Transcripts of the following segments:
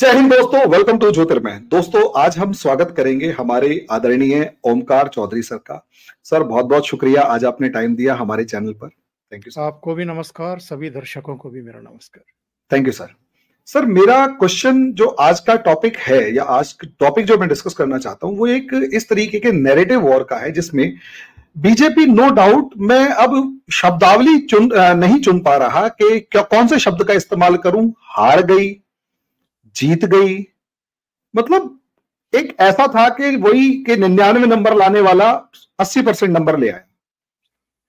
जय हिंद दोस्तों welcome to ज्योतिर्मय दोस्तों आज हम स्वागत करेंगे हमारे आदरणीय ओमकार चौधरी सर का सर बहुत बहुत शुक्रिया आज आपने टाइम दिया हमारे चैनल पर थैंक यू आपको भी नमस्कार सभी दर्शकों को भी मेरा नमस्कार थैंक यू सर सर मेरा क्वेश्चन जो आज का टॉपिक है या आज टॉपिक जो मैं डिस्कस करना चाहता हूँ वो एक इस तरीके के नेरेटिव वॉर का है जिसमें बीजेपी नो डाउट मैं अब शब्दावली चुन नहीं चुन पा रहा कि कौन से शब्द का इस्तेमाल करूं हार गई जीत गई मतलब एक ऐसा था कि वही के निन्यानवे नंबर लाने वाला अस्सी परसेंट नंबर ले आया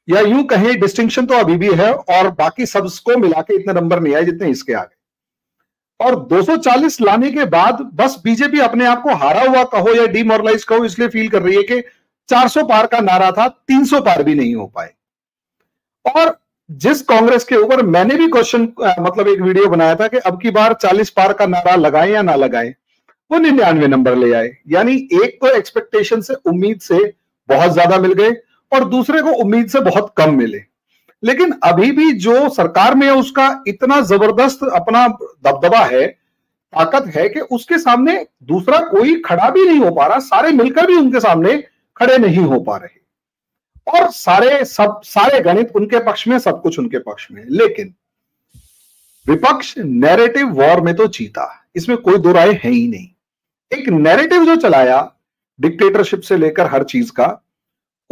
या यूं कहें डिस्टिंक्शन तो अभी भी है और बाकी सबको मिला के इतने नंबर नहीं आए जितने इसके आ गए और 240 लाने के बाद बस बीजेपी अपने आप को हारा हुआ कहो या डिमोरलाइज कहो इसलिए फील कर रही है कि 400 पार का नारा था 300 पार भी नहीं हो पाए और जिस कांग्रेस के ऊपर मैंने भी क्वेश्चन मतलब एक वीडियो बनाया था कि अब की बार 40 पार का नारा लगाए या ना लगाए वो निन्यानवे नंबर ले आए यानी एक तो एक्सपेक्टेशन से उम्मीद से बहुत ज्यादा मिल गए और दूसरे को उम्मीद से बहुत कम मिले लेकिन अभी भी जो सरकार में है उसका इतना जबरदस्त अपना दबदबा है ताकत है कि उसके सामने दूसरा कोई खड़ा भी नहीं हो पा रहा सारे मिलकर भी उनके सामने खड़े नहीं हो पा रहे और सारे सब सारे गणित उनके पक्ष में सब कुछ उनके पक्ष में लेकिन विपक्ष नैरेटिव वॉर में तो जीता इसमें कोई दो राय है ही नहीं एक नैरेटिव जो चलाया डिक्टेटरशिप से लेकर हर चीज का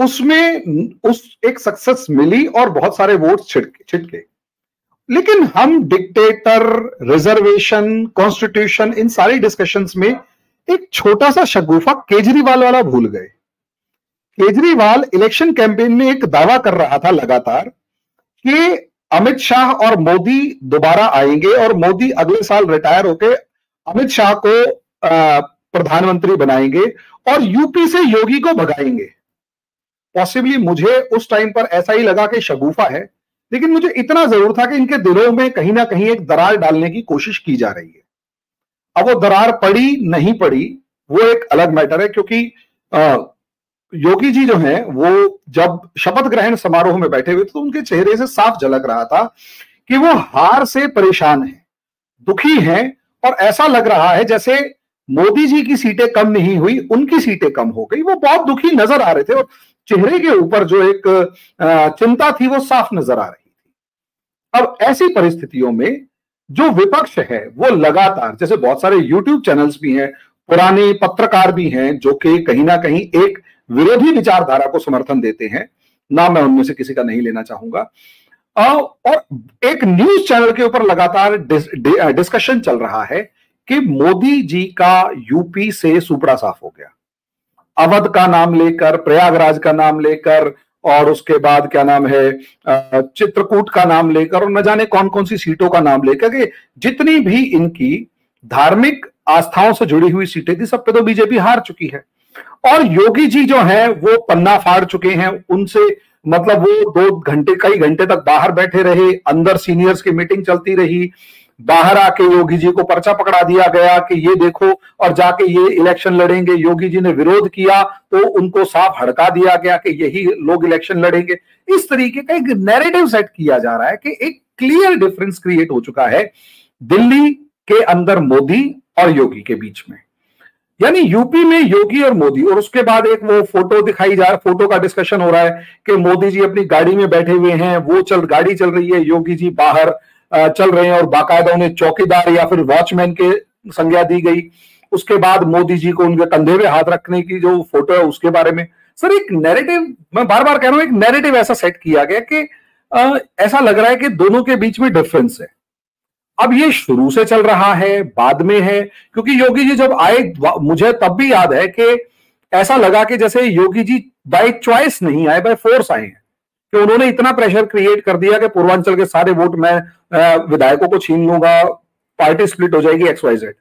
उसमें उस एक सक्सेस मिली और बहुत सारे वोट छिटके छिटके लेकिन हम डिक्टेटर रिजर्वेशन कॉन्स्टिट्यूशन इन सारी डिस्कशंस में एक छोटा सा शगुफा केजरीवाल वाला भूल गए केजरीवाल इलेक्शन कैंपेन में एक दावा कर रहा था लगातार कि अमित शाह और मोदी दोबारा आएंगे और मोदी अगले साल रिटायर होके अमित शाह को प्रधानमंत्री बनाएंगे और यूपी से योगी को भगाएंगे पॉसिबली मुझे उस टाइम पर ऐसा ही लगा कि शगुफा है लेकिन मुझे इतना जरूर था कि इनके दिलों में कहीं ना कहीं एक दरार डालने की कोशिश की जा रही है अब वो दरार पड़ी नहीं पड़ी वो एक अलग मैटर है क्योंकि आ, योगी जी जो हैं वो जब शपथ ग्रहण समारोह में बैठे हुए थे तो उनके चेहरे से साफ झलक रहा था कि वो हार से परेशान है दुखी है और ऐसा लग रहा है जैसे मोदी जी की सीटें कम नहीं हुई उनकी सीटें कम हो गई वो बहुत दुखी नजर आ रहे थे और चेहरे के ऊपर जो एक चिंता थी वो साफ नजर आ रही थी अब ऐसी परिस्थितियों में जो विपक्ष है वो लगातार जैसे बहुत सारे यूट्यूब चैनल्स भी हैं पुराने पत्रकार भी हैं जो कि कहीं ना कहीं एक विरोधी विचारधारा को समर्थन देते हैं ना मैं उनमें से किसी का नहीं लेना चाहूंगा और एक न्यूज चैनल के ऊपर लगातार डिस्कशन चल रहा है कि मोदी जी का यूपी से सुपड़ा साफ हो गया अवध का नाम लेकर प्रयागराज का नाम लेकर और उसके बाद क्या नाम है चित्रकूट का नाम लेकर और न जाने कौन कौन सी सीटों का नाम लेकर कि जितनी भी इनकी धार्मिक आस्थाओं से जुड़ी हुई सीटें थी सब पे तो बीजेपी हार चुकी है और योगी जी जो हैं वो पन्ना फाड़ चुके हैं उनसे मतलब वो दो घंटे कई घंटे तक बाहर बैठे रहे अंदर सीनियर्स की मीटिंग चलती रही बाहर आके योगी जी को पर्चा पकड़ा दिया गया कि ये देखो और जाके ये इलेक्शन लड़ेंगे योगी जी ने विरोध किया तो उनको साफ हड़का दिया गया कि यही लोग इलेक्शन लड़ेंगे इस तरीके का एक नैरेटिव सेट किया जा रहा है कि एक क्लियर डिफरेंस क्रिएट हो चुका है दिल्ली के अंदर मोदी और योगी के बीच में यानी यूपी में योगी और मोदी और उसके बाद एक वो फोटो दिखाई जा फोटो का डिस्कशन हो रहा है कि मोदी जी अपनी गाड़ी में बैठे हुए हैं वो चल गाड़ी चल रही है योगी जी बाहर चल रहे हैं और बाकायदा उन्हें चौकीदार या फिर वॉचमैन के संज्ञा दी गई उसके बाद मोदी जी को उनके कंधे में हाथ रखने की जो फोटो है उसके बारे में सर एक नैरेटिव मैं बार बार कह रहा हूं एक नैरेटिव ऐसा सेट किया गया कि ऐसा लग रहा है कि दोनों के बीच में डिफरेंस है अब ये शुरू से चल रहा है बाद में है क्योंकि योगी जी जब आए मुझे तब भी याद है कि ऐसा लगा कि जैसे योगी जी बाय चॉइस नहीं आए बाय फोर्स आए हैं कि उन्होंने इतना प्रेशर क्रिएट कर दिया कि पूर्वांचल के सारे वोट मैं विधायकों को छीन लूंगा पार्टी स्प्लिट हो जाएगी एक्स वाई जेड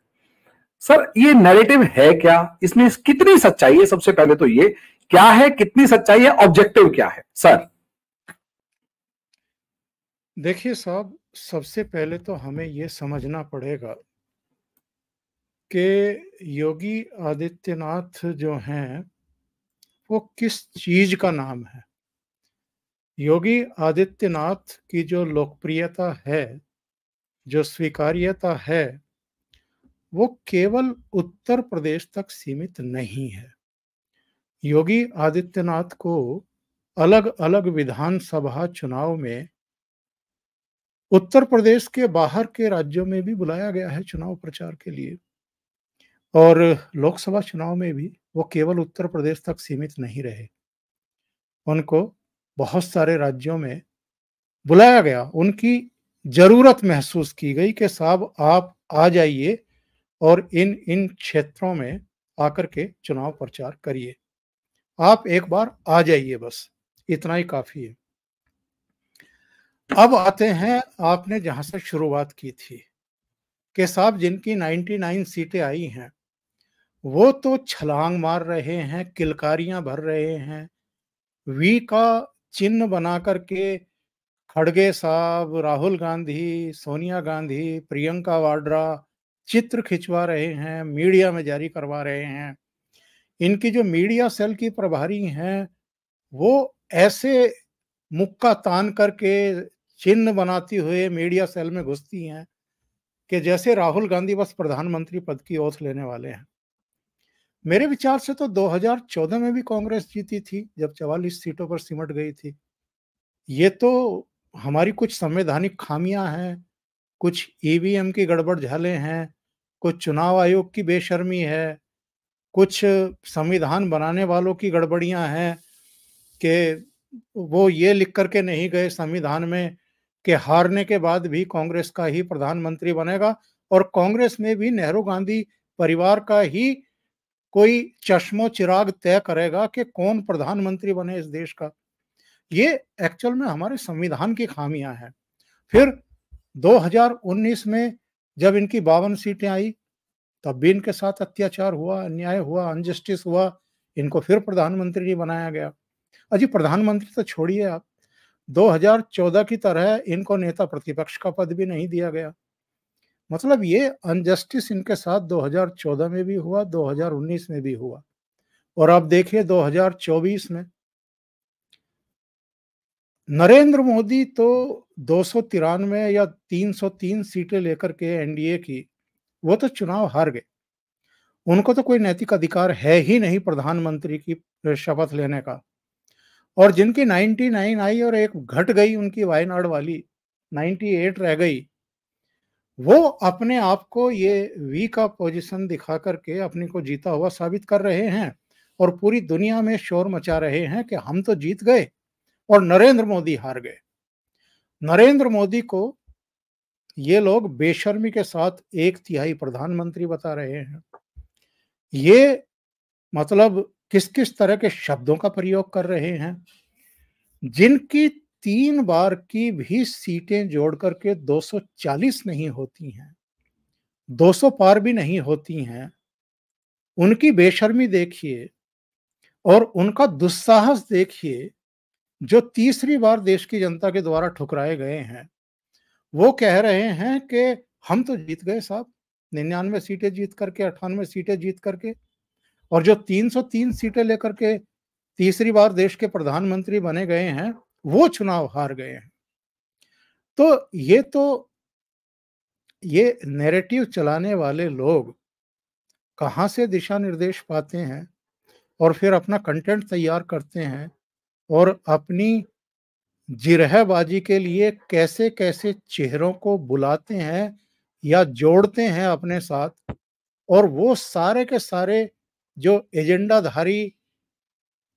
सर ये नैरेटिव है क्या इसमें कितनी सच्चाई है सबसे पहले तो ये क्या है कितनी सच्चाई है ऑब्जेक्टिव क्या है सर देखिए साहब सबसे पहले तो हमें ये समझना पड़ेगा कि योगी आदित्यनाथ जो हैं वो किस चीज का नाम है योगी आदित्यनाथ की जो लोकप्रियता है जो स्वीकार्यता है वो केवल उत्तर प्रदेश तक सीमित नहीं है योगी आदित्यनाथ को अलग अलग विधानसभा चुनाव में उत्तर प्रदेश के बाहर के राज्यों में भी बुलाया गया है चुनाव प्रचार के लिए और लोकसभा चुनाव में भी वो केवल उत्तर प्रदेश तक सीमित नहीं रहे उनको बहुत सारे राज्यों में बुलाया गया उनकी जरूरत महसूस की गई कि साहब आप आ जाइए और इन इन क्षेत्रों में आकर के चुनाव प्रचार करिए आप एक बार आ जाइए बस इतना ही काफ़ी है अब आते हैं आपने जहां से शुरुआत की थी के साहब जिनकी 99 सीटें आई हैं वो तो छलांग मार रहे हैं किलकारियां भर रहे हैं वी का चिन्ह बना करके खड़गे साहब राहुल गांधी सोनिया गांधी प्रियंका वाड्रा चित्र खिंचवा रहे हैं मीडिया में जारी करवा रहे हैं इनकी जो मीडिया सेल की प्रभारी हैं वो ऐसे मुक्का तान करके चिन्ह बनाती हुए मीडिया सेल में घुसती हैं कि जैसे राहुल गांधी बस प्रधानमंत्री पद की ओथ लेने वाले हैं मेरे विचार से तो 2014 में भी कांग्रेस जीती थी जब 44 सीटों पर सिमट गई थी ये तो हमारी कुछ संवैधानिक खामियां हैं कुछ ईवीएम e की गड़बड़ झाले हैं कुछ चुनाव आयोग की बेशर्मी है कुछ संविधान बनाने वालों की गड़बड़ियां हैं कि वो ये लिख करके नहीं गए संविधान में कि हारने के बाद भी कांग्रेस का ही प्रधानमंत्री बनेगा और कांग्रेस में भी नेहरू गांधी परिवार का ही कोई चश्मो चिराग तय करेगा कि कौन प्रधानमंत्री बने इस देश का ये एक्चुअल में हमारे संविधान की खामियां हैं फिर 2019 में जब इनकी बावन सीटें आई तब भी इनके साथ अत्याचार हुआ अन्याय हुआ अनजस्टिस हुआ इनको फिर प्रधानमंत्री नहीं बनाया गया अजी प्रधानमंत्री तो छोड़िए आप 2014 की तरह इनको नेता प्रतिपक्ष का पद भी नहीं दिया गया मतलब ये अनजस्टिस इनके साथ 2014 में भी हुआ 2019 में भी हुआ और आप देखिए 2024 में नरेंद्र मोदी तो दो या 303 सीटें लेकर के एनडीए की वो तो चुनाव हार गए उनको तो कोई नैतिक अधिकार है ही नहीं प्रधानमंत्री की शपथ लेने का और जिनकी 99 आई और एक घट गई उनकी वायनाड वाली 98 रह गई वो अपने आप को ये वी का पोजीशन दिखा करके अपने को जीता हुआ साबित कर रहे हैं और पूरी दुनिया में शोर मचा रहे हैं कि हम तो जीत गए और नरेंद्र मोदी हार गए नरेंद्र मोदी को ये लोग बेशर्मी के साथ एक तिहाई प्रधानमंत्री बता रहे हैं ये मतलब किस किस तरह के शब्दों का प्रयोग कर रहे हैं जिनकी तीन बार की भी सीटें जोड़ करके 240 नहीं होती हैं 200 पार भी नहीं होती हैं उनकी बेशर्मी देखिए और उनका दुस्साहस देखिए जो तीसरी बार देश की जनता के द्वारा ठुकराए गए हैं वो कह रहे हैं कि हम तो जीत गए साहब निन्यानवे सीटें जीत करके अठानवे सीटें जीत करके और जो 303 सीटें लेकर के तीसरी बार देश के प्रधानमंत्री बने गए हैं वो चुनाव हार गए हैं तो ये तो ये नैरेटिव चलाने वाले लोग कहाँ से दिशा निर्देश पाते हैं और फिर अपना कंटेंट तैयार करते हैं और अपनी जिरहबाजी के लिए कैसे कैसे चेहरों को बुलाते हैं या जोड़ते हैं अपने साथ और वो सारे के सारे जो एजेंडाधारी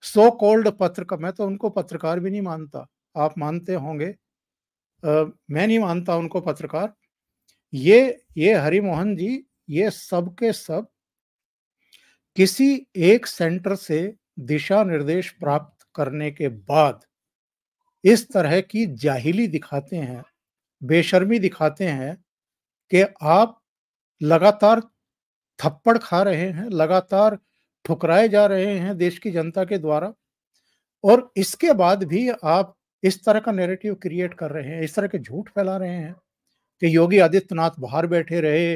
सो कॉल्ड पत्रकार मैं तो उनको पत्रकार भी नहीं मानता आप मानते होंगे मैं नहीं मानता उनको पत्रकार ये ये हरिमोहन जी ये सब के सब किसी एक सेंटर से दिशा निर्देश प्राप्त करने के बाद इस तरह की जाहिली दिखाते हैं बेशर्मी दिखाते हैं कि आप लगातार थप्पड़ खा रहे हैं लगातार ठुकराए जा रहे हैं देश की जनता के द्वारा और इसके बाद भी आप इस तरह का नेरेटिव क्रिएट कर रहे हैं इस तरह के झूठ फैला रहे हैं कि योगी आदित्यनाथ बाहर बैठे रहे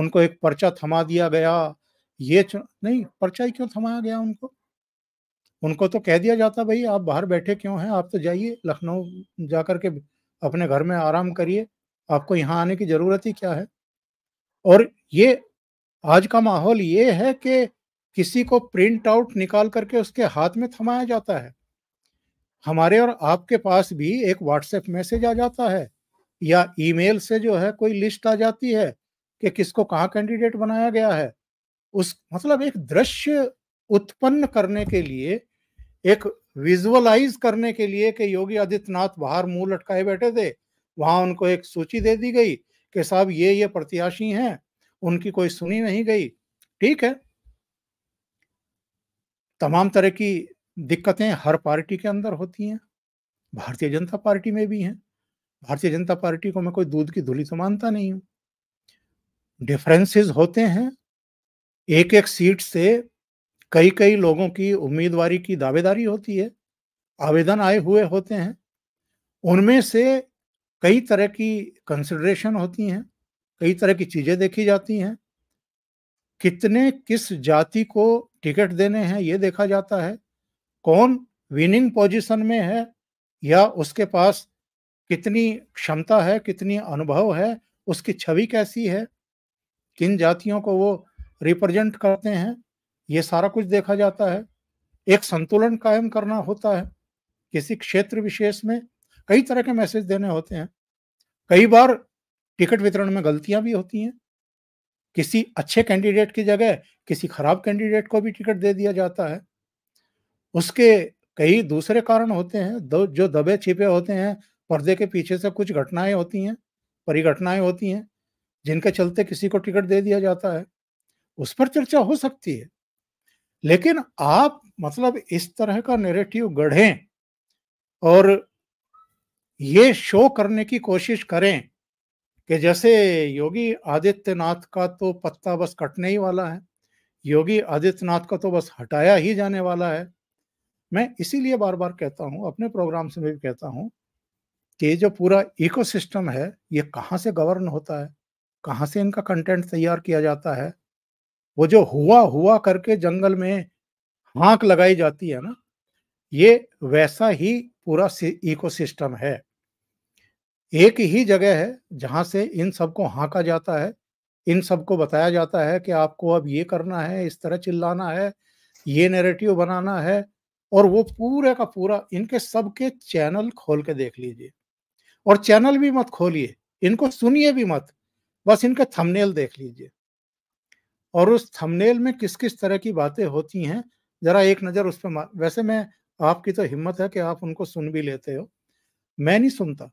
उनको एक पर्चा थमा दिया गया ये नहीं पर्चा ही क्यों थमाया गया उनको उनको तो कह दिया जाता भाई आप बाहर बैठे क्यों हैं आप तो जाइए लखनऊ जाकर के अपने घर में आराम करिए आपको यहाँ आने की जरूरत ही क्या है और ये आज का माहौल ये है कि किसी को प्रिंट आउट निकाल करके उसके हाथ में थमाया जाता है हमारे और आपके पास भी एक व्हाट्सएप मैसेज आ जाता है या ईमेल से जो है कोई लिस्ट आ जाती है कि किसको कहाँ कैंडिडेट बनाया गया है उस मतलब एक दृश्य उत्पन्न करने के लिए एक विजुअलाइज करने के लिए कि योगी आदित्यनाथ बाहर मुंह लटकाए बैठे थे वहां उनको एक सूची दे दी गई कि साहब ये ये प्रत्याशी हैं उनकी कोई सुनी नहीं गई ठीक है तमाम तरह की दिक्कतें हर पार्टी के अंदर होती हैं भारतीय जनता पार्टी में भी हैं भारतीय जनता पार्टी को मैं कोई दूध की धुली तो मानता नहीं हूं डिफरेंसेस होते हैं एक एक सीट से कई कई लोगों की उम्मीदवारी की दावेदारी होती है आवेदन आए हुए होते हैं उनमें से कई तरह की कंसिडरेशन होती हैं कई तरह की चीजें देखी जाती हैं कितने किस जाति को टिकट देने हैं ये देखा जाता है कौन विनिंग पोजीशन में है या उसके पास कितनी क्षमता है कितनी अनुभव है उसकी छवि कैसी है किन जातियों को वो रिप्रेजेंट करते हैं ये सारा कुछ देखा जाता है एक संतुलन कायम करना होता है किसी क्षेत्र विशेष में कई तरह के मैसेज देने होते हैं कई बार टिकट वितरण में गलतियां भी होती हैं किसी अच्छे कैंडिडेट की जगह किसी खराब कैंडिडेट को भी टिकट दे दिया जाता है उसके कई दूसरे कारण होते हैं जो दबे छिपे होते हैं पर्दे के पीछे से कुछ घटनाएं होती हैं परिघटनाएं होती हैं जिनके चलते किसी को टिकट दे दिया जाता है उस पर चर्चा हो सकती है लेकिन आप मतलब इस तरह का नेरेटिव गढ़ें और ये शो करने की कोशिश करें कि जैसे योगी आदित्यनाथ का तो पत्ता बस कटने ही वाला है योगी आदित्यनाथ का तो बस हटाया ही जाने वाला है मैं इसीलिए बार बार कहता हूँ अपने प्रोग्राम से भी कहता हूँ कि जो पूरा इकोसिस्टम है ये कहाँ से गवर्न होता है कहाँ से इनका कंटेंट तैयार किया जाता है वो जो हुआ हुआ करके जंगल में हाँक लगाई जाती है ना ये वैसा ही पूरा इकोसिस्टम है एक ही जगह है जहां से इन सबको हाँका जाता है इन सबको बताया जाता है कि आपको अब ये करना है इस तरह चिल्लाना है ये नैरेटिव बनाना है और वो पूरे का पूरा इनके सबके चैनल खोल के देख लीजिए और चैनल भी मत खोलिए इनको सुनिए भी मत बस इनके थंबनेल देख लीजिए और उस थंबनेल में किस किस तरह की बातें होती हैं जरा एक नज़र उस पर वैसे मैं आपकी तो हिम्मत है कि आप उनको सुन भी लेते हो मैं नहीं सुनता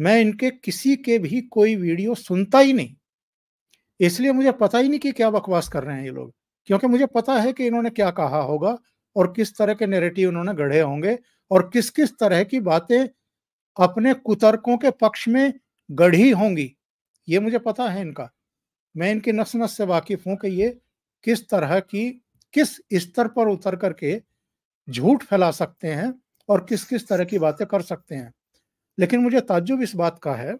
मैं इनके किसी के भी कोई वीडियो सुनता ही नहीं इसलिए मुझे पता ही नहीं कि क्या बकवास कर रहे हैं ये लोग क्योंकि मुझे पता है कि इन्होंने क्या कहा होगा और किस तरह के नेरेटिव इन्होंने गढ़े होंगे और किस किस तरह की बातें अपने कुतर्कों के पक्ष में गढ़ी होंगी ये मुझे पता है इनका मैं इनकी नस नस से वाकिफ हूं कि ये किस तरह की किस स्तर पर उतर करके झूठ फैला सकते हैं और किस किस तरह की बातें कर सकते हैं लेकिन मुझे ताज्जुब इस बात का है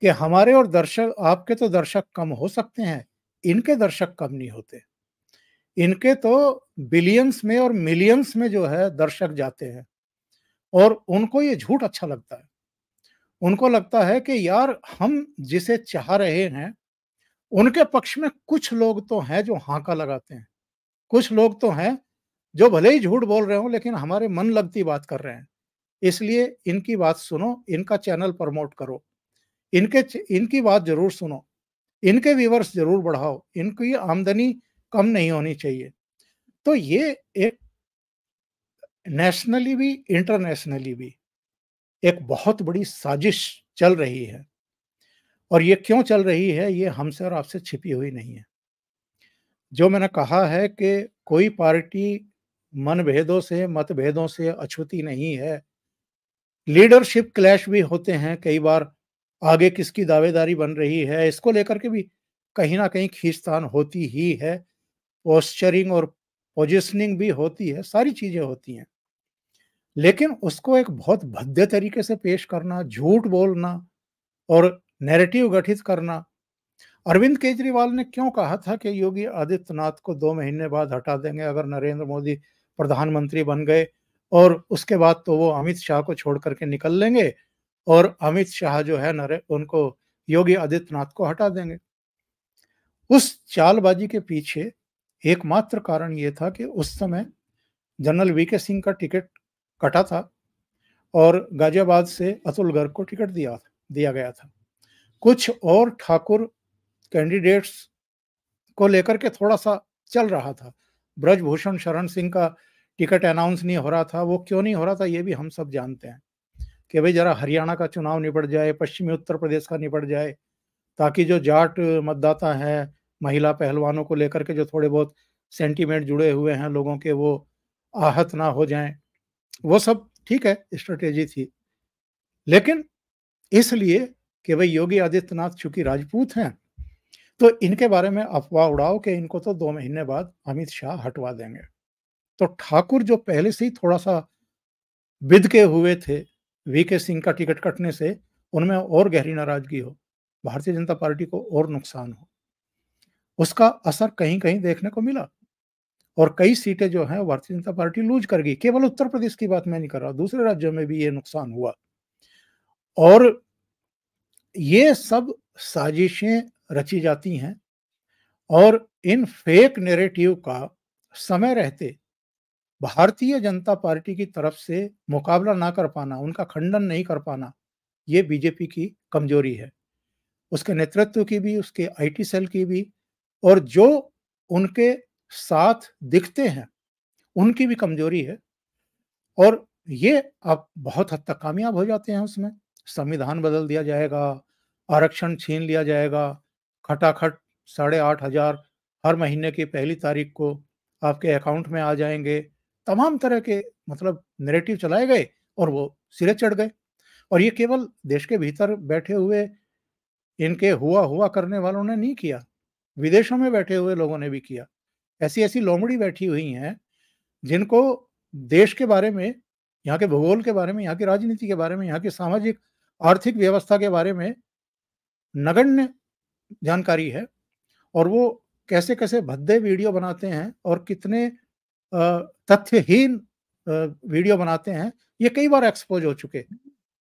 कि हमारे और दर्शक आपके तो दर्शक कम हो सकते हैं इनके दर्शक कम नहीं होते इनके तो बिलियंस में और मिलियंस में जो है दर्शक जाते हैं और उनको ये झूठ अच्छा लगता है उनको लगता है कि यार हम जिसे चाह रहे हैं उनके पक्ष में कुछ लोग तो हैं जो हाका लगाते हैं कुछ लोग तो हैं जो भले ही झूठ बोल रहे हो लेकिन हमारे मन लगती बात कर रहे हैं इसलिए इनकी बात सुनो इनका चैनल प्रमोट करो इनके इनकी बात जरूर सुनो इनके व्यूवर्स जरूर बढ़ाओ इनकी आमदनी कम नहीं होनी चाहिए तो ये एक नेशनली भी इंटरनेशनली भी एक बहुत बड़ी साजिश चल रही है और ये क्यों चल रही है ये हमसे और आपसे छिपी हुई नहीं है जो मैंने कहा है कि कोई पार्टी मनभेदों से मतभेदों से अछूती नहीं है लीडरशिप क्लैश भी होते हैं कई बार आगे किसकी दावेदारी बन रही है इसको लेकर के भी कहीं ना कहीं खींचतान होती ही है पोस्चरिंग और पोजिशनिंग भी होती है सारी चीज़ें होती हैं लेकिन उसको एक बहुत भद्य तरीके से पेश करना झूठ बोलना और नैरेटिव गठित करना अरविंद केजरीवाल ने क्यों कहा था कि योगी आदित्यनाथ को दो महीने बाद हटा देंगे अगर नरेंद्र मोदी प्रधानमंत्री बन गए और उसके बाद तो वो अमित शाह को छोड़ करके निकल लेंगे और अमित शाह जो है नरे उनको योगी आदित्यनाथ को हटा देंगे उस चालबाजी के पीछे एकमात्र कारण ये था कि उस समय जनरल वी के सिंह का टिकट कटा था और गाजियाबाद से अतुल गर्ग को टिकट दिया दिया गया था कुछ और ठाकुर कैंडिडेट्स को लेकर के थोड़ा सा चल रहा था ब्रजभूषण शरण सिंह का टिकट अनाउंस नहीं हो रहा था वो क्यों नहीं हो रहा था ये भी हम सब जानते हैं कि भाई जरा हरियाणा का चुनाव निपट जाए पश्चिमी उत्तर प्रदेश का निपट जाए ताकि जो जाट मतदाता है महिला पहलवानों को लेकर के जो थोड़े बहुत सेंटीमेंट जुड़े हुए हैं लोगों के वो आहत ना हो जाए वो सब ठीक है स्ट्रेटेजी थी लेकिन इसलिए कि भाई योगी आदित्यनाथ चूंकि राजपूत हैं तो इनके बारे में अफवाह उड़ाओ कि इनको तो दो महीने बाद अमित शाह हटवा देंगे तो ठाकुर जो पहले से ही थोड़ा सा के हुए थे वी के सिंह का टिकट कटने से उनमें और गहरी नाराजगी हो भारतीय जनता पार्टी को और नुकसान हो उसका असर कहीं कहीं देखने को मिला और कई सीटें जो हैं भारतीय जनता पार्टी लूज कर गई केवल उत्तर प्रदेश की बात मैं नहीं कर रहा दूसरे राज्यों में भी ये नुकसान हुआ और ये सब साजिशें रची जाती हैं और इन फेक नेरेटिव का समय रहते भारतीय जनता पार्टी की तरफ से मुकाबला ना कर पाना उनका खंडन नहीं कर पाना ये बीजेपी की कमजोरी है उसके नेतृत्व की भी उसके आईटी सेल की भी और जो उनके साथ दिखते हैं उनकी भी कमजोरी है और ये आप बहुत हद तक कामयाब हो जाते हैं उसमें संविधान बदल दिया जाएगा आरक्षण छीन लिया जाएगा खटाखट साढ़े आठ हजार हर महीने की पहली तारीख को आपके अकाउंट में आ जाएंगे तमाम तरह के मतलब नेरेटिव चलाए गए और वो सिरे चढ़ गए और ये केवल देश के भीतर बैठे हुए इनके हुआ हुआ करने वालों ने नहीं किया विदेशों में बैठे हुए लोगों ने भी किया ऐसी ऐसी लोमड़ी बैठी हुई हैं जिनको देश के बारे में यहाँ के भूगोल के बारे में यहाँ की राजनीति के बारे में यहाँ की सामाजिक आर्थिक व्यवस्था के बारे में नगण्य जानकारी है और वो कैसे कैसे भद्दे वीडियो बनाते हैं और कितने तथ्यहीन वीडियो बनाते हैं ये कई बार एक्सपोज हो चुके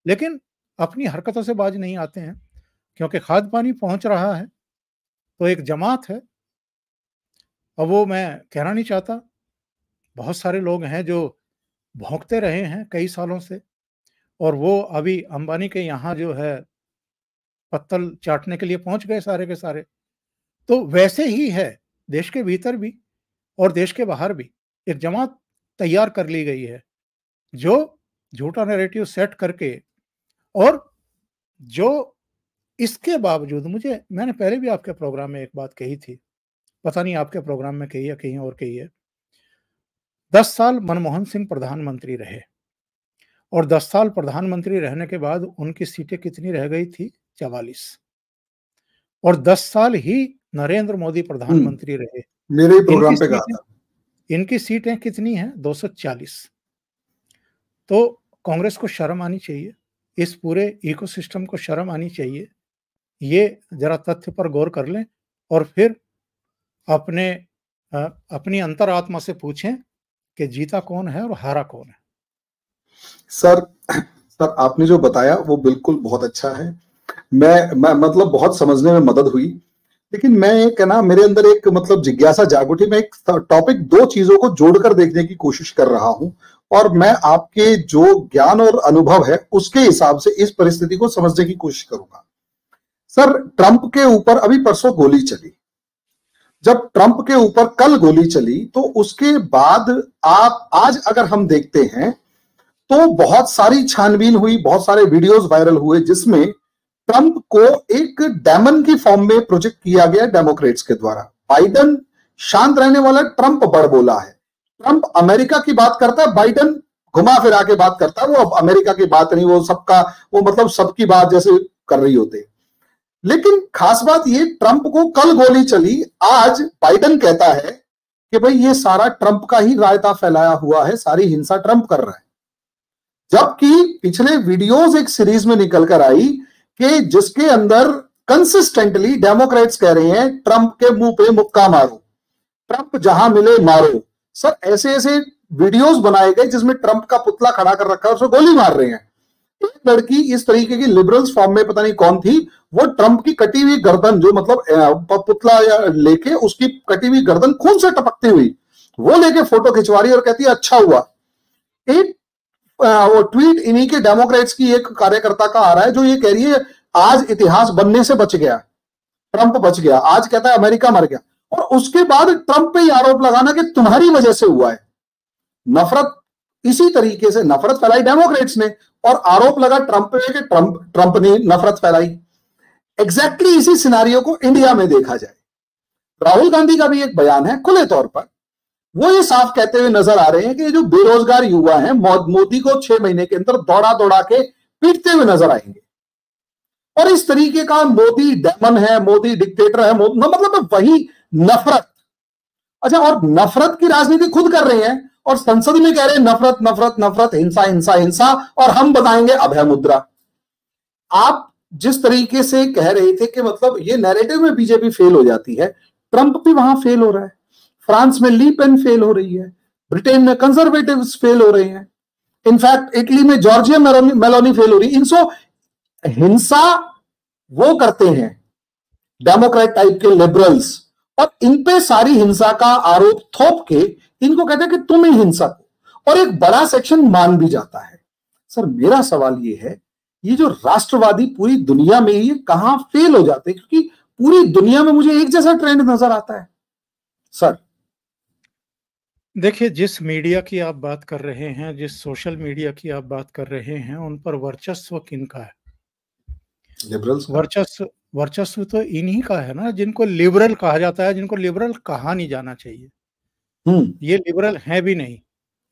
लेकिन अपनी हरकतों से बाज नहीं आते हैं क्योंकि खाद पानी पहुंच रहा है तो एक जमात है अब वो मैं कहना नहीं चाहता बहुत सारे लोग हैं जो भोंकते रहे हैं कई सालों से और वो अभी अंबानी के यहाँ जो है पत्तल चाटने के लिए पहुंच गए सारे के सारे तो वैसे ही है देश के भीतर भी और देश के बाहर भी एक जमात तैयार कर ली गई है जो झूठा नैरेटिव सेट करके और जो इसके बावजूद मुझे मैंने पहले भी आपके प्रोग्राम में एक बात कही थी पता नहीं आपके प्रोग्राम में कही है कहीं और कही है दस साल मनमोहन सिंह प्रधानमंत्री रहे और दस साल प्रधानमंत्री रहने के बाद उनकी सीटें कितनी रह गई थी चवालीस और दस साल ही नरेंद्र मोदी हम्म। प्रधानमंत्री रहे मेरे प्रोग्राम पे कहा था इनकी सीटें कितनी हैं 240 तो कांग्रेस को शर्म आनी चाहिए इस पूरे इकोसिस्टम को शर्म आनी चाहिए ये जरा तथ्य पर गौर कर लें और फिर अपने अपनी अंतरात्मा से पूछें कि जीता कौन है और हारा कौन है सर सर आपने जो बताया वो बिल्कुल बहुत अच्छा है मैं मैं मतलब बहुत समझने में मदद हुई लेकिन मैं एक ना मेरे अंदर एक मतलब जिज्ञासा उठी में एक टॉपिक दो चीजों को जोड़कर देखने की कोशिश कर रहा हूं और मैं आपके जो ज्ञान और अनुभव है उसके हिसाब से इस परिस्थिति को समझने की कोशिश करूंगा सर ट्रंप के ऊपर अभी परसों गोली चली जब ट्रंप के ऊपर कल गोली चली तो उसके बाद आप आज अगर हम देखते हैं तो बहुत सारी छानबीन हुई बहुत सारे वीडियोस वायरल हुए जिसमें ट्रंप को एक डेमन की फॉर्म में प्रोजेक्ट किया गया डेमोक्रेट्स के द्वारा बाइडन शांत रहने वाला ट्रंप बड़ बोला है ट्रंप अमेरिका की बात करता है बाइडन घुमा फिरा के बात करता है वो अब अमेरिका की बात नहीं वो सबका वो मतलब सबकी बात जैसे कर रही होते लेकिन खास बात ये ट्रंप को कल गोली चली आज बाइडन कहता है कि भाई ये सारा ट्रंप का ही रायता फैलाया हुआ है सारी हिंसा ट्रंप कर रहा है जबकि पिछले वीडियोस एक सीरीज में निकल कर आई कि जिसके अंदर कंसिस्टेंटली डेमोक्रेट्स कह रहे हैं ट्रंप के मुंह पे मुक्का मारो ट्रंप जहां मिले मारो सर ऐसे ऐसे वीडियोस बनाए गए जिसमें ट्रंप का पुतला खड़ा कर रखा है उसको गोली मार रहे हैं एक लड़की इस तरीके की लिबरल्स फॉर्म में पता नहीं कौन थी वो ट्रंप की कटी हुई गर्दन जो मतलब पुतला लेके उसकी कटी हुई गर्दन खून से टपकती हुई वो लेके फोटो खिंचवा रही और कहती है अच्छा हुआ एक वो ट्वीट इन्हीं के डेमोक्रेट्स की एक कार्यकर्ता का आ रहा है जो ये कह रही है आज इतिहास बनने से बच गया ट्रंप बच गया आज कहता है अमेरिका मर गया और उसके बाद ट्रंप पे आरोप लगाना कि तुम्हारी वजह से हुआ है नफरत इसी तरीके से नफरत फैलाई डेमोक्रेट्स ने और आरोप लगा ट्रंप पे कि ट्रंप ट्रंप ने नफरत फैलाई एग्जैक्टली exactly इसी सिनारियों को इंडिया में देखा जाए राहुल गांधी का भी एक बयान है खुले तौर पर वो ये साफ कहते हुए नजर आ रहे हैं कि जो बेरोजगार युवा हैं मोदी को छह महीने के अंदर दौड़ा दौड़ा के पीटते हुए नजर आएंगे और इस तरीके का मोदी डेमन है मोदी डिक्टेटर है न, मतलब वही नफरत अच्छा और नफरत की राजनीति खुद कर रहे हैं और संसद में कह रहे हैं नफरत नफरत नफरत हिंसा हिंसा हिंसा और हम बताएंगे अभय मुद्रा आप जिस तरीके से कह रहे थे कि मतलब ये नैरेटिव में बीजेपी फेल हो जाती है ट्रंप भी वहां फेल हो रहा है फ्रांस में ली पेन फेल हो रही है ब्रिटेन में कंजर्वेटिव फेल हो रहे हैं इनफैक्ट इटली में जॉर्जिया मेलोनी फेल हो रही है इनसो हिंसा वो करते हैं डेमोक्रेट टाइप के लिबरल्स और पे सारी हिंसा का आरोप थोप के इनको कहते हैं कि तुम ही हिंसा हो और एक बड़ा सेक्शन मान भी जाता है सर मेरा सवाल ये है ये जो राष्ट्रवादी पूरी दुनिया में ये कहां फेल हो जाते हैं क्योंकि पूरी दुनिया में मुझे एक जैसा ट्रेंड नजर आता है सर देखिए, जिस मीडिया की आप बात कर रहे हैं, जिस सोशल मीडिया की आप बात कर रहे हैं, उन पर वर्चस्व किन का है? लिबरल्स वर्चस्व वर्चस्व तो इन्हीं का है ना, जिनको लिबरल कहा जाता है, जिनको लिबरल कहा नहीं जाना चाहिए। हम्म। ये लिबरल है भी नहीं,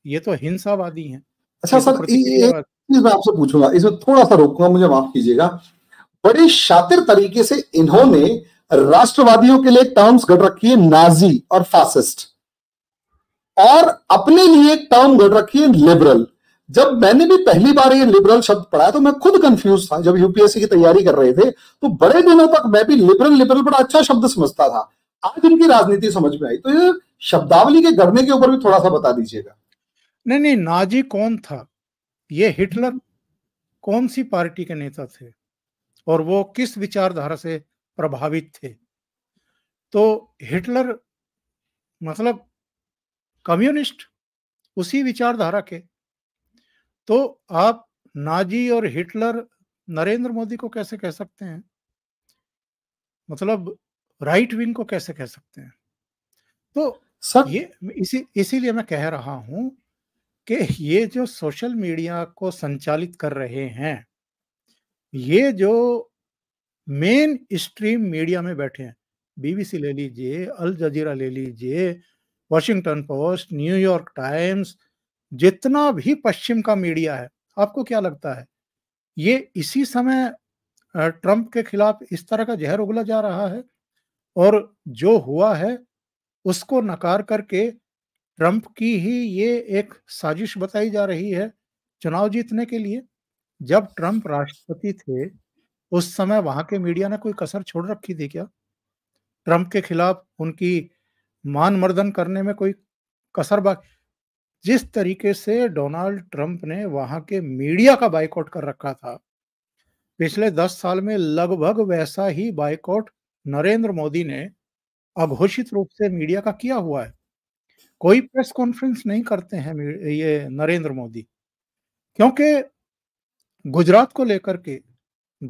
ये तो हिंसावादी हैं, अच्छा तो सर, मैं आपसे पूछूंगा इसमें थोड़ा-सा रोकूंगा मुझे माफ़ कीजिएगा। बड़े शातिर तरीके से इन्होंने राष्ट्रवादियों के लिए टर्म्स गढ़ रखी है, नाज़ी और फ़ासिस्ट। और अपने लिए एक टर्म गढ़ रखी है लिबरल जब मैंने भी पहली बार ये लिबरल शब्द पढ़ा तो मैं खुद कंफ्यूज था जब यूपीएससी की तैयारी कर रहे थे तो बड़े दिनों तक मैं भी लिबरल लिबरल बड़ा अच्छा शब्द समझता था आज इनकी राजनीति समझ में आई तो ये शब्दावली के गढ़ने के ऊपर भी थोड़ा सा बता दीजिएगा नहीं नहीं नाजी कौन था ये हिटलर कौन सी पार्टी के नेता थे और वो किस विचारधारा से प्रभावित थे तो हिटलर मतलब कम्युनिस्ट उसी विचारधारा के तो आप नाजी और हिटलर नरेंद्र मोदी को कैसे कह सकते हैं मतलब राइट विंग को कैसे कह सकते हैं तो सर ये इसी इसीलिए मैं कह रहा हूं कि ये जो सोशल मीडिया को संचालित कर रहे हैं ये जो मेन स्ट्रीम मीडिया में बैठे हैं बीबीसी ले लीजिए अल जजीरा ले लीजिए वॉशिंगटन पोस्ट न्यूयॉर्क टाइम्स जितना भी पश्चिम का मीडिया है आपको क्या लगता है ये इसी समय ट्रंप के खिलाफ इस तरह का जहर उगला जा रहा है और जो हुआ है उसको नकार करके ट्रंप की ही ये एक साजिश बताई जा रही है चुनाव जीतने के लिए जब ट्रंप राष्ट्रपति थे उस समय वहां के मीडिया ने कोई कसर छोड़ रखी थी क्या ट्रंप के खिलाफ उनकी मान मर्दन करने में कोई कसर बाकी जिस तरीके से डोनाल्ड ट्रंप ने वहां के मीडिया का बाइकआउट कर रखा था पिछले दस साल में लगभग वैसा ही बाइकआउट नरेंद्र मोदी ने अघोषित रूप से मीडिया का किया हुआ है कोई प्रेस कॉन्फ्रेंस नहीं करते हैं ये नरेंद्र मोदी क्योंकि गुजरात को लेकर के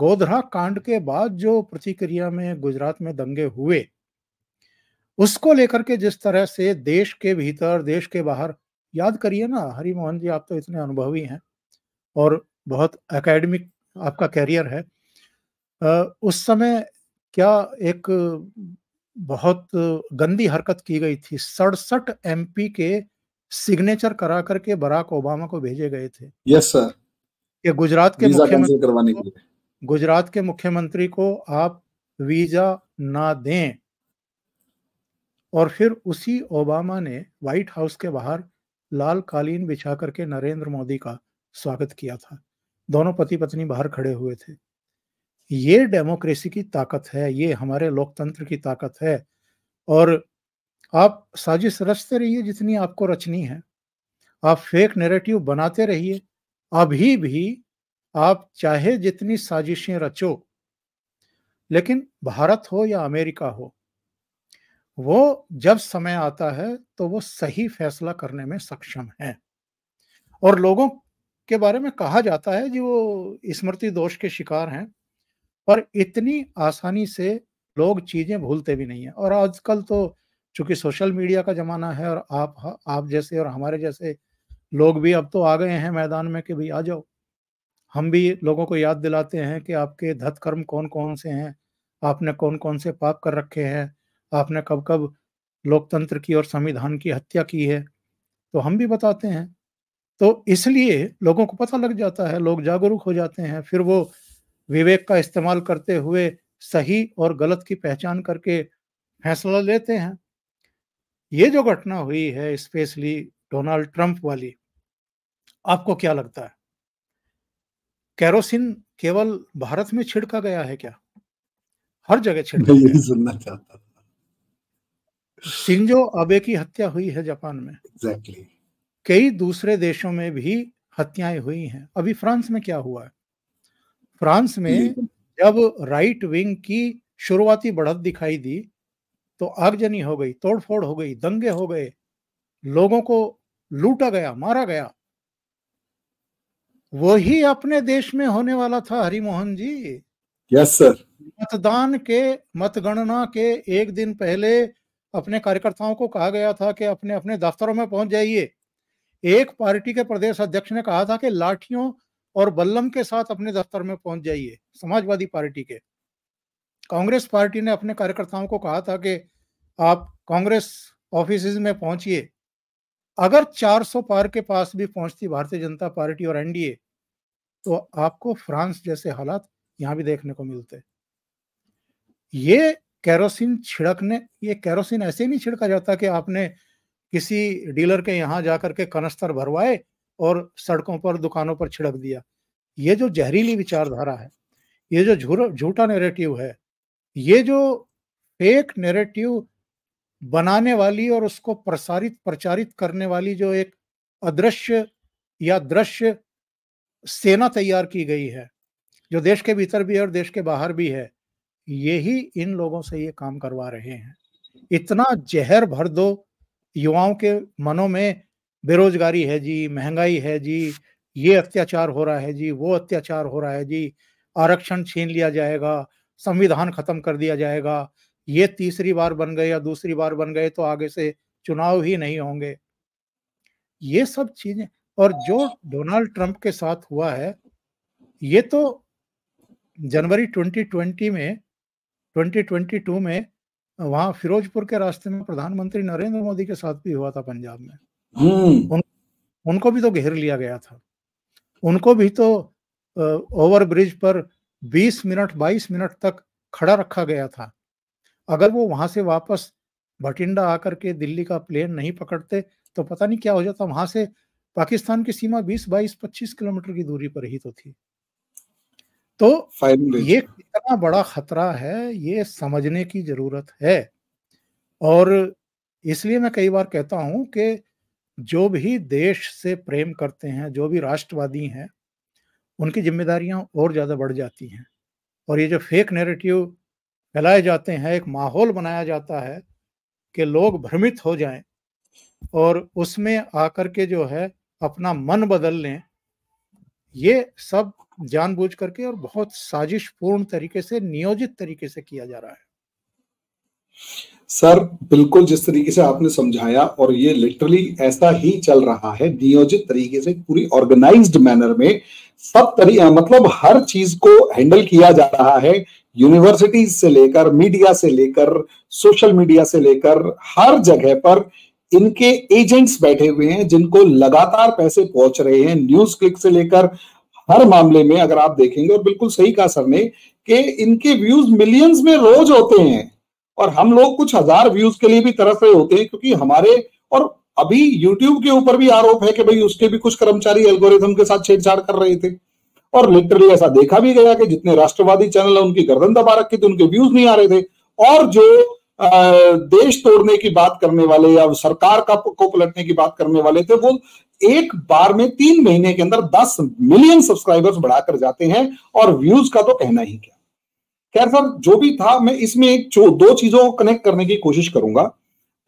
गोधरा कांड के बाद जो प्रतिक्रिया में गुजरात में दंगे हुए उसको लेकर के जिस तरह से देश के भीतर देश के बाहर याद करिए ना हरिमोहन मोहन जी आप तो इतने अनुभवी हैं और बहुत एकेडमिक आपका कैरियर है उस समय क्या एक बहुत गंदी हरकत की गई थी सड़सठ एम के सिग्नेचर करा करके बराक ओबामा को भेजे गए थे यस सर ये गुजरात के मुख्यमंत्री गुजरात के मुख्यमंत्री को आप वीजा ना दें और फिर उसी ओबामा ने व्हाइट हाउस के बाहर लाल कालीन बिछा करके नरेंद्र मोदी का स्वागत किया था दोनों पति पत्नी बाहर खड़े हुए थे ये डेमोक्रेसी की ताकत है ये हमारे लोकतंत्र की ताकत है और आप साजिश रचते रहिए जितनी आपको रचनी है आप फेक नेरेटिव बनाते रहिए अभी भी आप चाहे जितनी साजिशें रचो लेकिन भारत हो या अमेरिका हो वो जब समय आता है तो वो सही फैसला करने में सक्षम है और लोगों के बारे में कहा जाता है कि वो स्मृति दोष के शिकार हैं पर इतनी आसानी से लोग चीजें भूलते भी नहीं है और आजकल तो चूंकि सोशल मीडिया का जमाना है और आप आप जैसे और हमारे जैसे लोग भी अब तो आ गए हैं मैदान में कि भाई आ जाओ हम भी लोगों को याद दिलाते हैं कि आपके धत कर्म कौन कौन से हैं आपने कौन कौन से पाप कर रखे हैं आपने कब कब लोकतंत्र की और संविधान की हत्या की है तो हम भी बताते हैं तो इसलिए लोगों को पता लग जाता है लोग जागरूक हो जाते हैं फिर वो विवेक का इस्तेमाल करते हुए सही और गलत की पहचान करके फैसला लेते हैं ये जो घटना हुई है स्पेशली डोनाल्ड ट्रंप वाली आपको क्या लगता है कैरोसिन केवल भारत में छिड़का गया है क्या हर जगह छिड़का यही सुनना चाहता था सिंजो अबे की हत्या हुई है जापान में exactly. कई दूसरे देशों में भी हत्याएं हुई हैं अभी फ्रांस में क्या हुआ है फ्रांस में जब राइट विंग की शुरुआती बढ़त दिखाई दी तो आगजनी हो गई तोड़फोड़ हो गई दंगे हो गए लोगों को लूटा गया मारा गया वही अपने देश में होने वाला था Harimohan ji yes yes, sir मतदान के मतगणना के एक दिन पहले अपने कार्यकर्ताओं को कहा गया था कि अपने अपने दफ्तरों में पहुंच जाइए एक पार्टी के प्रदेश अध्यक्ष ने कहा था कि लाठियों और बल्लम के साथ अपने दफ्तर में पहुंच जाइए समाजवादी पार्टी के कांग्रेस पार्टी ने अपने कार्यकर्ताओं को कहा था कि आप कांग्रेस ऑफिस में पहुंचिए अगर 400 पार के पास भी पहुंचती भारतीय जनता पार्टी और एनडीए तो आपको फ्रांस जैसे हालात यहां भी देखने को मिलते ये कैरोसिन छिड़कने ये कैरोसिन ऐसे नहीं छिड़का जाता कि आपने किसी डीलर के यहाँ जा करके कनस्तर भरवाए और सड़कों पर दुकानों पर छिड़क दिया ये जो जहरीली विचारधारा है ये जो झूठा नेरेटिव है ये जो फेक नेरेटिव बनाने वाली और उसको प्रसारित प्रचारित करने वाली जो एक अदृश्य या दृश्य सेना तैयार की गई है जो देश के भीतर भी है और देश के बाहर भी है यही इन लोगों से ये काम करवा रहे हैं इतना जहर भर दो युवाओं के मनों में बेरोजगारी है जी महंगाई है जी ये अत्याचार हो रहा है जी वो अत्याचार हो रहा है जी आरक्षण छीन लिया जाएगा संविधान खत्म कर दिया जाएगा ये तीसरी बार बन गए या दूसरी बार बन गए तो आगे से चुनाव ही नहीं होंगे ये सब चीजें और जो डोनाल्ड ट्रंप के साथ हुआ है ये तो जनवरी 2020 में 2022 में वहाँ फिरोजपुर के रास्ते में प्रधानमंत्री नरेंद्र मोदी के साथ भी हुआ था पंजाब में हम्म। उन, उनको भी तो घेर लिया गया था उनको भी तो ओवर ब्रिज पर 20 मिनट 22 मिनट तक खड़ा रखा गया था अगर वो वहां से वापस भटिंडा आकर के दिल्ली का प्लेन नहीं पकड़ते तो पता नहीं क्या हो जाता वहां से पाकिस्तान की सीमा 20 22 25 किलोमीटर की दूरी पर ही तो थी तो ये कितना बड़ा खतरा है ये समझने की जरूरत है और इसलिए मैं कई बार कहता हूं कि जो भी देश से प्रेम करते हैं जो भी राष्ट्रवादी हैं उनकी जिम्मेदारियां और ज़्यादा बढ़ जाती हैं और ये जो फेक नेरेटिव फैलाए जाते हैं एक माहौल बनाया जाता है कि लोग भ्रमित हो जाएं और उसमें आकर के जो है अपना मन बदल लें ये सब जानबूझ करके और बहुत साजिश पूर्ण तरीके से नियोजित तरीके से किया जा रहा है सर बिल्कुल जिस तरीके से आपने समझाया और ये लिटरली ऐसा ही चल रहा है नियोजित तरीके से पूरी ऑर्गेनाइज्ड मैनर में सब तरीके मतलब हर चीज को हैंडल किया जा रहा है यूनिवर्सिटीज से लेकर मीडिया से लेकर सोशल मीडिया से लेकर हर जगह पर इनके एजेंट्स बैठे हुए हैं जिनको लगातार पैसे पहुंच रहे हैं न्यूज क्लिक से लेकर हर मामले में अगर आप देखेंगे और बिल्कुल सही कहा सर ने कि इनके व्यूज मिलियंस में रोज होते हैं और हम लोग कुछ हजार व्यूज के लिए भी तरस रहे होते हैं क्योंकि हमारे और अभी यूट्यूब के ऊपर भी आरोप है कि भाई उसके भी कुछ कर्मचारी एल्गोरिथम के साथ छेड़छाड़ कर रहे थे और लिटरली ऐसा देखा भी गया कि जितने राष्ट्रवादी चैनल है उनकी गर्दन दबा रखी थी उनके व्यूज नहीं आ रहे थे और जो देश तोड़ने की बात करने वाले या सरकार का को पलटने की बात करने वाले थे वो एक बार में तीन महीने के अंदर दस मिलियन सब्सक्राइबर्स बढ़ाकर जाते हैं और व्यूज का तो कहना ही क्या खैर सर जो भी था मैं इसमें एक दो चीजों को कनेक्ट करने की कोशिश करूंगा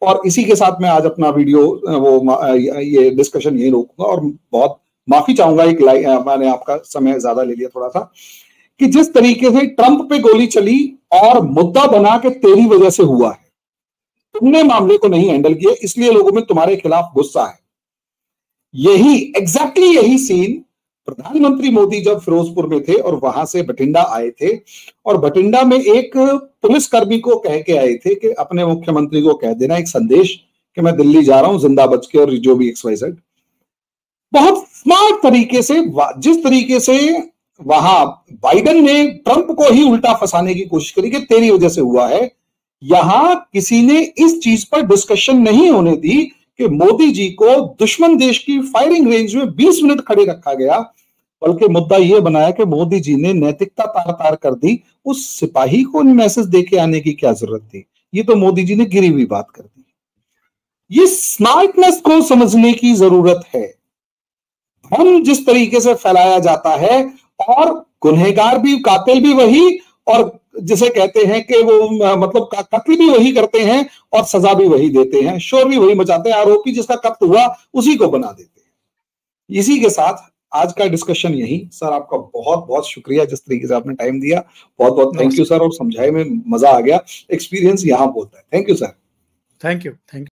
और इसी के साथ मैं आज अपना वीडियो वो ये डिस्कशन यही रोकूंगा और बहुत माफी चाहूंगा एक मैंने आपका समय ज्यादा ले लिया थोड़ा सा कि जिस तरीके से ट्रंप पे गोली चली और मुद्दा बना के तेरी वजह से हुआ है तुमने मामले को नहीं हैंडल किया इसलिए लोगों में तुम्हारे खिलाफ गुस्सा है यही एग्जैक्टली exactly यही सीन प्रधानमंत्री मोदी जब फिरोजपुर में थे और वहां से बठिंडा आए थे और बठिंडा में एक पुलिसकर्मी को कह के आए थे कि अपने मुख्यमंत्री को कह देना एक संदेश कि मैं दिल्ली जा रहा हूं जिंदा बच के और जो भी एक्स वाई बहुत स्मार्ट तरीके से जिस तरीके से वहां बाइडन ने ट्रंप को ही उल्टा फंसाने की कोशिश करी कि तेरी वजह से हुआ है यहां किसी ने इस चीज पर डिस्कशन नहीं होने दी कि मोदी जी को दुश्मन देश की फायरिंग रेंज में 20 मिनट खड़े रखा गया बल्कि मुद्दा यह बनाया कि मोदी जी ने नैतिकता तार तार कर दी उस सिपाही को मैसेज देके आने की क्या जरूरत थी ये तो मोदी जी ने गिरी हुई बात कर दी ये स्मार्टनेस को समझने की जरूरत है भ्रम जिस तरीके से फैलाया जाता है और गुनहगार भी कातिल भी वही और जिसे कहते हैं कि वो मतलब कत्ल भी वही करते हैं और सजा भी वही देते हैं शोर भी वही मचाते हैं आरोपी जिसका कत्ल हुआ उसी को बना देते हैं इसी के साथ आज का डिस्कशन यही सर आपका बहुत बहुत शुक्रिया जिस तरीके से आपने टाइम दिया बहुत बहुत थैंक यू सर और समझाए में मजा आ गया एक्सपीरियंस यहां बहुत है thank you sir thank you thank you